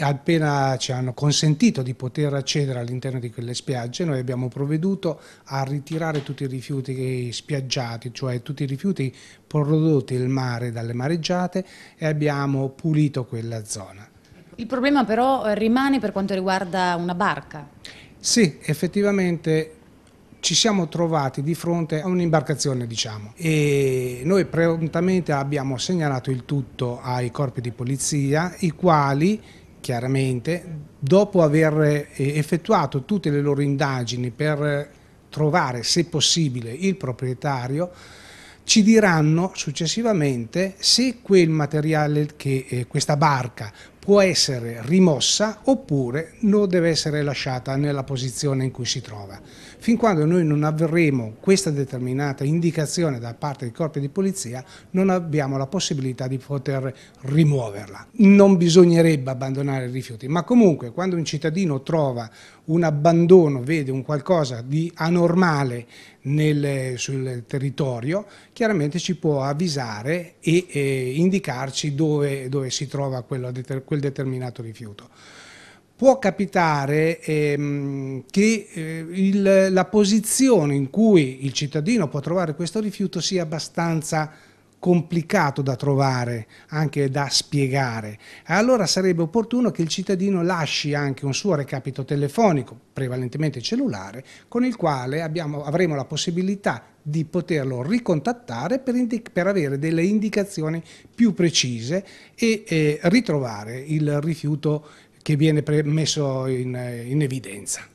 appena ci hanno consentito di poter accedere all'interno di quelle spiagge, noi abbiamo provveduto a ritirare tutti i rifiuti spiaggiati, cioè tutti i rifiuti prodotti dal mare dalle mareggiate e abbiamo pulito quella zona. Il problema però eh, rimane per quanto riguarda una barca. Sì, effettivamente ci siamo trovati di fronte a un'imbarcazione diciamo e noi prontamente abbiamo segnalato il tutto ai corpi di polizia i quali chiaramente, dopo aver eh, effettuato tutte le loro indagini per trovare, se possibile, il proprietario, ci diranno successivamente se quel materiale che eh, questa barca può essere rimossa oppure non deve essere lasciata nella posizione in cui si trova. Fin quando noi non avremo questa determinata indicazione da parte dei corpi di polizia non abbiamo la possibilità di poter rimuoverla. Non bisognerebbe abbandonare i rifiuti, ma comunque quando un cittadino trova un abbandono, vede un qualcosa di anormale nel, sul territorio, chiaramente ci può avvisare e eh, indicarci dove, dove, si trova quello, quel determinato rifiuto. Può capitare ehm, che eh, il, la posizione in cui il cittadino può trovare questo rifiuto sia abbastanza complicato da trovare, anche da spiegare. Allora sarebbe opportuno che il cittadino lasci anche un suo recapito telefonico, prevalentemente cellulare, con il quale abbiamo, avremo la possibilità di poterlo ricontattare per, per avere delle indicazioni più precise e eh, ritrovare il rifiuto che viene messo in, in evidenza.